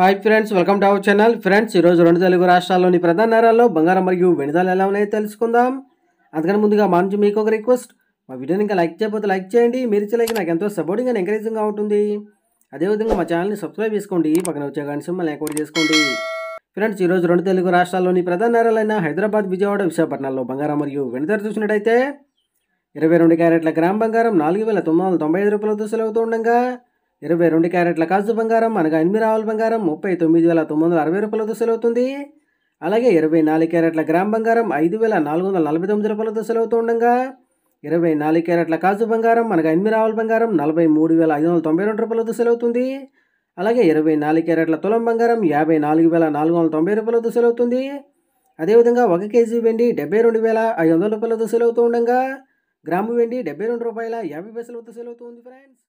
hi friends welcome to our channel friends ఈరోజు రెండు తెలుగు రాష్ట్రాల్లోని ప్రధాన నగరాల్లో బంగారం మరియు వెనుదాలు ఎలా ఉన్నాయో తెలుసుకుందాం అందుకని ముందుగా మా నుంచి మీకు ఒక రిక్వెస్ట్ మా వీడియోని ఇంకా లైక్ చేయకపోతే లైక్ చేయండి మీరు ఇచ్చేలాగే నాకు ఎంతో సపోర్టింగ్ అండ్ ఎంకరేజింగ్గా ఉంటుంది అదేవిధంగా మా ఛానల్ని సబ్స్క్రైబ్ చేసుకోండి పక్కన వచ్చే కానీ సింహల్ని యాక్టివేట్ చేసుకోండి ఫ్రెండ్స్ ఈరోజు రెండు తెలుగు రాష్ట్రాల్లోని ప్రధాన నగరాలైన హైదరాబాద్ విజయవాడ విశాఖపట్నంలో బంగారం మరియు వెనుదారు చూసినట్టయితే ఇరవై రెండు క్యారెట్ల గ్రామ్ బంగారం నాలుగు వేల తొమ్మిది వందల తొంభై ఐదు రూపాయలతో సెలవుతూ ఉండగా ఇరవై రెండు క్యారెట్ల కాజు బంగారం అనగా ఎనిమిది ఆవుల బంగారం ముప్పై తొమ్మిది వేల తొమ్మిది వందల అరవై రూపాయలతో సెలవుతుంది అలాగే ఇరవై నాలుగు క్యారెట్ల గ్రామ్ బంగారం ఐదు వేల నాలుగు వందల నలభై తొమ్మిది రూపాయలతో సెలవుతూ ఉండగా ఇరవై నాలుగు క్యారెట్ల కాజు బంగారం అనగా ఎనిమిది ఆవుల బంగారం నలభై మూడు వేల ఐదు వందల తొంభై రెండు రూపాయలతో సెలవుతుంది అలాగే ఇరవై నాలుగు క్యారెట్ల తులం బంగారం యాభై నాలుగు వేల నాలుగు వందల తొంభై రూపాయలతో సెలవుతుంది అదేవిధంగా ఒక కేజీ వెండి డెబ్బై రెండు వేల ఐదు వందల రూపాయలతో సెలవుతూ ఉండగా గ్రాము వెండి డెబ్బై రెండు రూపాయల యాభై పైసలు సెలవుతూ ఉంది ఫ్రెండ్స్